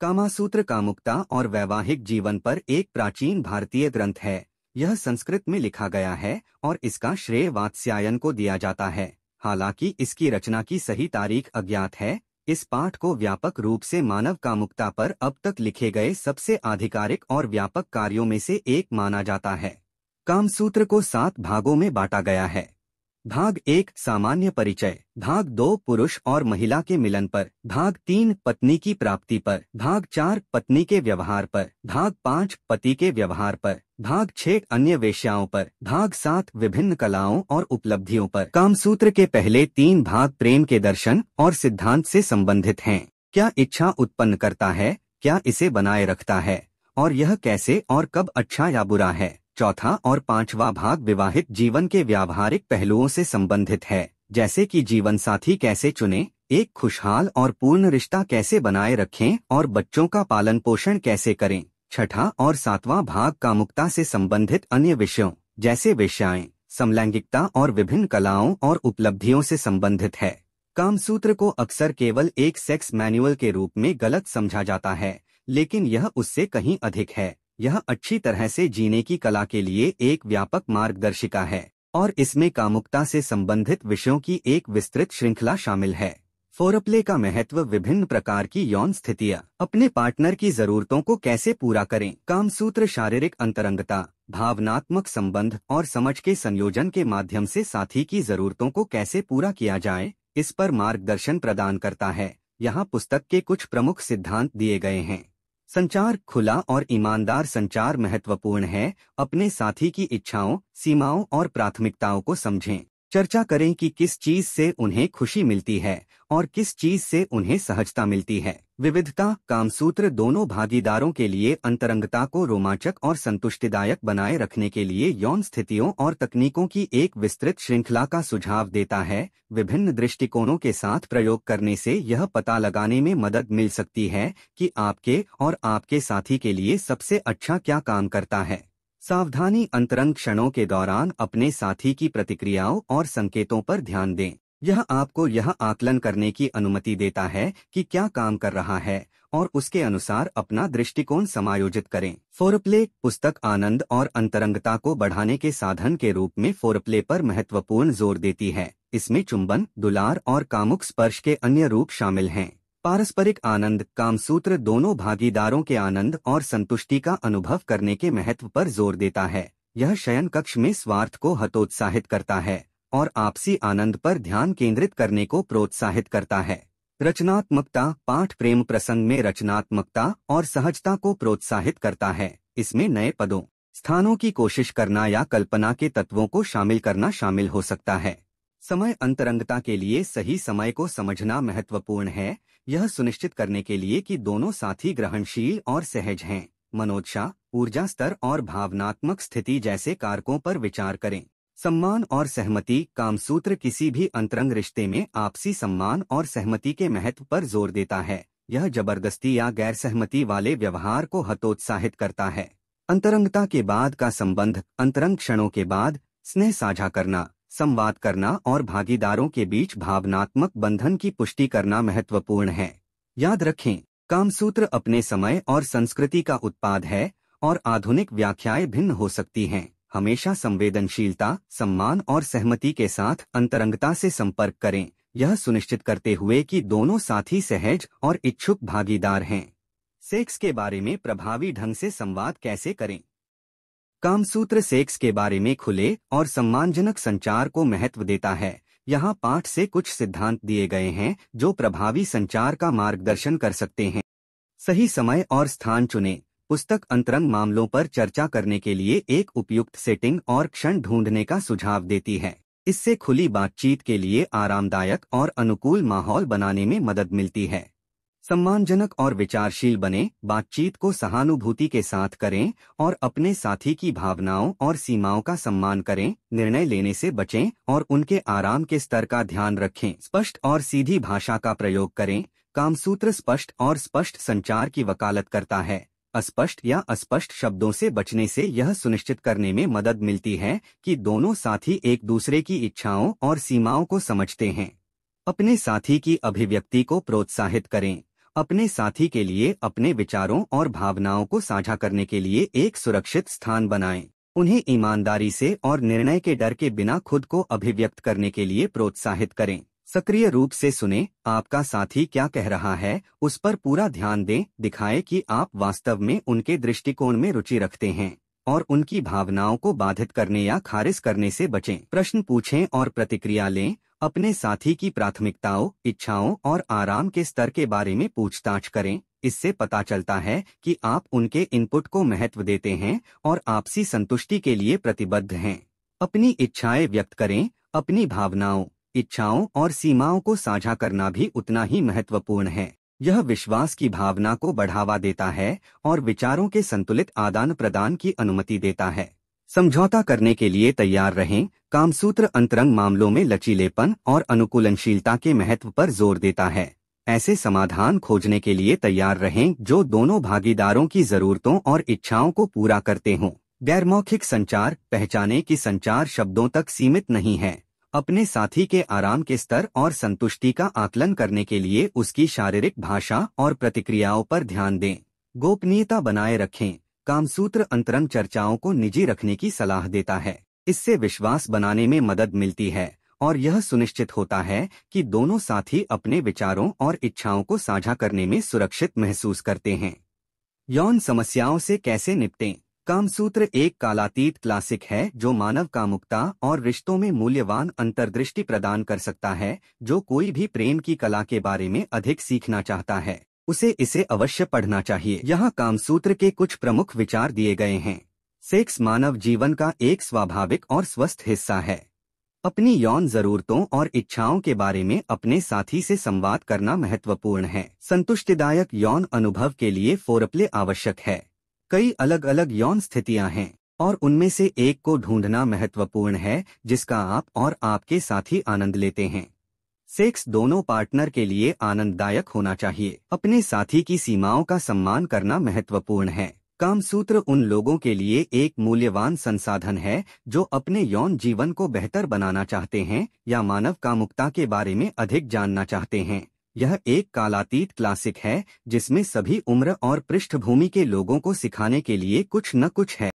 कामासूत्र कामुकता और वैवाहिक जीवन पर एक प्राचीन भारतीय ग्रंथ है यह संस्कृत में लिखा गया है और इसका श्रेय वात्स्यायन को दिया जाता है हालांकि इसकी रचना की सही तारीख अज्ञात है इस पाठ को व्यापक रूप से मानव कामुकता पर अब तक लिखे गए सबसे आधिकारिक और व्यापक कार्यों में से एक माना जाता है कामसूत्र को सात भागों में बांटा गया है भाग एक सामान्य परिचय भाग दो पुरुष और महिला के मिलन पर भाग तीन पत्नी की प्राप्ति पर भाग चार पत्नी के व्यवहार पर भाग पाँच पति के व्यवहार पर भाग छः अन्य वेश्याओं पर भाग सात विभिन्न कलाओं और उपलब्धियों पर कामसूत्र के पहले तीन भाग प्रेम के दर्शन और सिद्धांत से संबंधित हैं क्या इच्छा उत्पन्न करता है क्या इसे बनाए रखता है और यह कैसे और कब अच्छा या बुरा है चौथा और पांचवा भाग विवाहित जीवन के व्यावहारिक पहलुओं से संबंधित है जैसे कि जीवन साथी कैसे चुने एक खुशहाल और पूर्ण रिश्ता कैसे बनाए रखें और बच्चों का पालन पोषण कैसे करें छठा और सातवां भाग कामुकता से संबंधित अन्य विषयों जैसे विषयाएं समलैंगिकता और विभिन्न कलाओं और उपलब्धियों से संबंधित है कामसूत्र को अक्सर केवल एक सेक्स मैनुअल के रूप में गलत समझा जाता है लेकिन यह उससे कहीं अधिक है यह अच्छी तरह से जीने की कला के लिए एक व्यापक मार्गदर्शिका है और इसमें कामुकता से संबंधित विषयों की एक विस्तृत श्रृंखला शामिल है फोरप्ले का महत्व विभिन्न प्रकार की यौन स्थितियाँ अपने पार्टनर की जरूरतों को कैसे पूरा करें कामसूत्र शारीरिक अंतरंगता भावनात्मक संबंध और समझ के संयोजन के माध्यम से साथी की जरूरतों को कैसे पूरा किया जाए इस पर मार्गदर्शन प्रदान करता है यहाँ पुस्तक के कुछ प्रमुख सिद्धांत दिए गए हैं संचार खुला और ईमानदार संचार महत्वपूर्ण है अपने साथी की इच्छाओं सीमाओं और प्राथमिकताओं को समझें चर्चा करें कि किस चीज से उन्हें खुशी मिलती है और किस चीज से उन्हें सहजता मिलती है विविधता कामसूत्र दोनों भागीदारों के लिए अंतरंगता को रोमांचक और संतुष्टिदायक बनाए रखने के लिए यौन स्थितियों और तकनीकों की एक विस्तृत श्रृंखला का सुझाव देता है विभिन्न दृष्टिकोणों के साथ प्रयोग करने से यह पता लगाने में मदद मिल सकती है कि आपके और आपके साथी के लिए सबसे अच्छा क्या काम करता है सावधानी अंतरंग क्षणों के दौरान अपने साथी की प्रतिक्रियाओं और संकेतों पर ध्यान दें यह आपको यह आकलन करने की अनुमति देता है कि क्या काम कर रहा है और उसके अनुसार अपना दृष्टिकोण समायोजित करें फोरप्ले पुस्तक आनंद और अंतरंगता को बढ़ाने के साधन के रूप में फोरप्ले पर महत्वपूर्ण जोर देती है इसमें चुंबन दुलार और कामुक स्पर्श के अन्य रूप शामिल हैं पारस्परिक आनंद कामसूत्र दोनों भागीदारों के आनंद और संतुष्टि का अनुभव करने के महत्व पर जोर देता है यह शयन कक्ष में स्वार्थ को हतोत्साहित करता है और आपसी आनंद पर ध्यान केंद्रित करने को प्रोत्साहित करता है रचनात्मकता पाठ प्रेम प्रसंग में रचनात्मकता और सहजता को प्रोत्साहित करता है इसमें नए पदों स्थानों की कोशिश करना या कल्पना के तत्वों को शामिल करना शामिल हो सकता है समय अंतरंगता के लिए सही समय को समझना महत्वपूर्ण है यह सुनिश्चित करने के लिए कि दोनों साथी ग्रहणशील और सहज हैं मनोदशा ऊर्जा स्तर और भावनात्मक स्थिति जैसे कारकों पर विचार करें सम्मान और सहमति कामसूत्र किसी भी अंतरंग रिश्ते में आपसी सम्मान और सहमति के महत्व पर जोर देता है यह जबरदस्ती या गैर सहमति वाले व्यवहार को हतोत्साहित करता है अंतरंगता के बाद का संबंध अंतरंग क्षणों के बाद स्नेह साझा करना संवाद करना और भागीदारों के बीच भावनात्मक बंधन की पुष्टि करना महत्वपूर्ण है याद रखें कामसूत्र अपने समय और संस्कृति का उत्पाद है और आधुनिक व्याख्याएं भिन्न हो सकती हैं हमेशा संवेदनशीलता सम्मान और सहमति के साथ अंतरंगता से संपर्क करें यह सुनिश्चित करते हुए कि दोनों साथी सहज और इच्छुक भागीदार हैं सेक्स के बारे में प्रभावी ढंग से संवाद कैसे करें कामसूत्र सेक्स के बारे में खुले और सम्मानजनक संचार को महत्व देता है यहाँ पाठ से कुछ सिद्धांत दिए गए हैं जो प्रभावी संचार का मार्गदर्शन कर सकते हैं सही समय और स्थान चुनें पुस्तक अंतरंग मामलों पर चर्चा करने के लिए एक उपयुक्त सेटिंग और क्षण ढूंढने का सुझाव देती है इससे खुली बातचीत के लिए आरामदायक और अनुकूल माहौल बनाने में मदद मिलती है सम्मानजनक और विचारशील बने बातचीत को सहानुभूति के साथ करें और अपने साथी की भावनाओं और सीमाओं का सम्मान करें निर्णय लेने से बचें और उनके आराम के स्तर का ध्यान रखें स्पष्ट और सीधी भाषा का प्रयोग करें कामसूत्र स्पष्ट और स्पष्ट संचार की वकालत करता है अस्पष्ट या अस्पष्ट शब्दों से बचने से यह सुनिश्चित करने में मदद मिलती है कि दोनों साथी एक दूसरे की इच्छाओं और सीमाओं को समझते हैं अपने साथी की अभिव्यक्ति को प्रोत्साहित करें अपने साथी के लिए अपने विचारों और भावनाओं को साझा करने के लिए एक सुरक्षित स्थान बनाएं उन्हें ईमानदारी से और निर्णय के डर के बिना खुद को अभिव्यक्त करने के लिए प्रोत्साहित करें सक्रिय रूप से सुने आपका साथी क्या कह रहा है उस पर पूरा ध्यान दें दिखाए कि आप वास्तव में उनके दृष्टिकोण में रुचि रखते हैं और उनकी भावनाओं को बाधित करने या खारिज करने से बचें प्रश्न पूछें और प्रतिक्रिया लें अपने साथी की प्राथमिकताओं इच्छाओं और आराम के स्तर के बारे में पूछताछ करें इससे पता चलता है कि आप उनके इनपुट को महत्व देते हैं और आपसी संतुष्टि के लिए प्रतिबद्ध हैं अपनी इच्छाएं व्यक्त करें अपनी भावनाओं इच्छाओं और सीमाओं को साझा करना भी उतना ही महत्वपूर्ण है यह विश्वास की भावना को बढ़ावा देता है और विचारों के संतुलित आदान प्रदान की अनुमति देता है समझौता करने के लिए तैयार रहें कामसूत्र अंतरंग मामलों में लचीलेपन और अनुकूलनशीलता के महत्व पर जोर देता है ऐसे समाधान खोजने के लिए तैयार रहें जो दोनों भागीदारों की जरूरतों और इच्छाओं को पूरा करते हों मौखिक संचार पहचाने की संचार शब्दों तक सीमित नहीं है अपने साथी के आराम के स्तर और संतुष्टि का आकलन करने के लिए उसकी शारीरिक भाषा और प्रतिक्रियाओं पर ध्यान दें गोपनीयता बनाए रखें कामसूत्र अंतरंग चर्चाओं को निजी रखने की सलाह देता है इससे विश्वास बनाने में मदद मिलती है और यह सुनिश्चित होता है कि दोनों साथी अपने विचारों और इच्छाओं को साझा करने में सुरक्षित महसूस करते हैं यौन समस्याओं से कैसे निपटें कामसूत्र एक कालातीत क्लासिक है जो मानव कामुकता और रिश्तों में मूल्यवान अंतर्दृष्टि प्रदान कर सकता है जो कोई भी प्रेम की कला के बारे में अधिक सीखना चाहता है उसे इसे अवश्य पढ़ना चाहिए यहाँ कामसूत्र के कुछ प्रमुख विचार दिए गए हैं सेक्स मानव जीवन का एक स्वाभाविक और स्वस्थ हिस्सा है अपनी यौन जरूरतों और इच्छाओं के बारे में अपने साथी से संवाद करना महत्वपूर्ण है संतुष्टिदायक यौन अनुभव के लिए फोरप्ले आवश्यक है कई अलग अलग यौन स्थितियां हैं और उनमें से एक को ढूंढना महत्वपूर्ण है जिसका आप और आपके साथी आनंद लेते हैं सेक्स दोनों पार्टनर के लिए आनंददायक होना चाहिए अपने साथी की सीमाओं का सम्मान करना महत्वपूर्ण है कामसूत्र उन लोगों के लिए एक मूल्यवान संसाधन है जो अपने यौन जीवन को बेहतर बनाना चाहते हैं या मानव कामुकता के बारे में अधिक जानना चाहते हैं यह एक कालातीत क्लासिक है जिसमें सभी उम्र और पृष्ठभूमि के लोगों को सिखाने के लिए कुछ न कुछ है